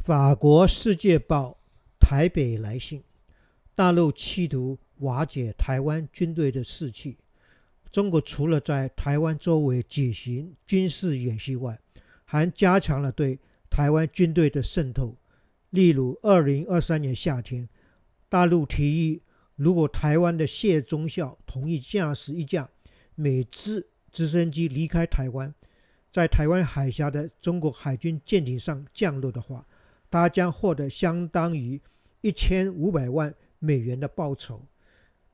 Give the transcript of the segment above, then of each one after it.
法国《世界报》台北来信：大陆企图瓦解台湾军队的士气。中国除了在台湾周围举行军事演习外，还加强了对台湾军队的渗透。例如，二零二三年夏天，大陆提议，如果台湾的谢中校同意驾驶一架美制直升机离开台湾，在台湾海峡的中国海军舰艇上降落的话。他将获得相当于一千五百万美元的报酬。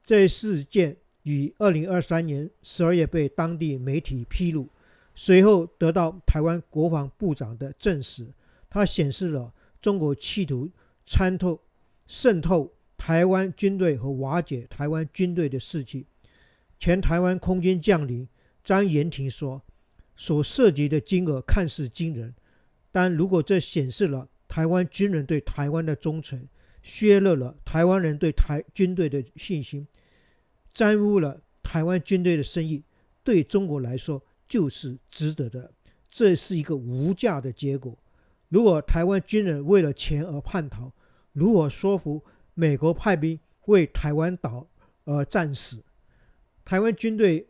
这一事件于二零二三年十二月被当地媒体披露，随后得到台湾国防部长的证实。他显示了中国企图参透、渗透台湾军队和瓦解台湾军队的事迹。前台湾空军将领张延廷说：“所涉及的金额看似惊人，但如果这显示了。”台湾军人对台湾的忠诚，削弱了台湾人对台军队的信心，玷污了台湾军队的声誉。对中国来说就是值得的，这是一个无价的结果。如果台湾军人为了钱而叛逃，如何说服美国派兵为台湾岛而战死？台湾军队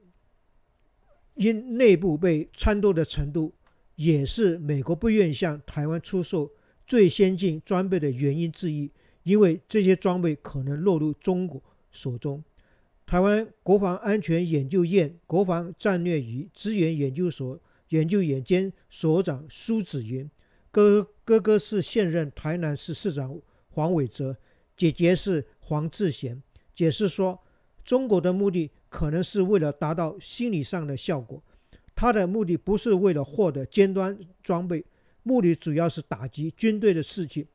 因内部被撺掇的程度，也是美国不愿意向台湾出售。最先进装备的原因之一，因为这些装备可能落入中国手中。台湾国防安全研究院国防战略与资源研究所研究员兼所长苏子云，哥哥哥是现任台南市市长黄伟哲，姐姐是黄志贤，解释说，中国的目的可能是为了达到心理上的效果，他的目的不是为了获得尖端装备。目的主要是打击军队的士气，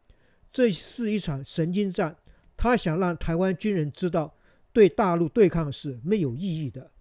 这是一场神经战。他想让台湾军人知道，对大陆对抗是没有意义的。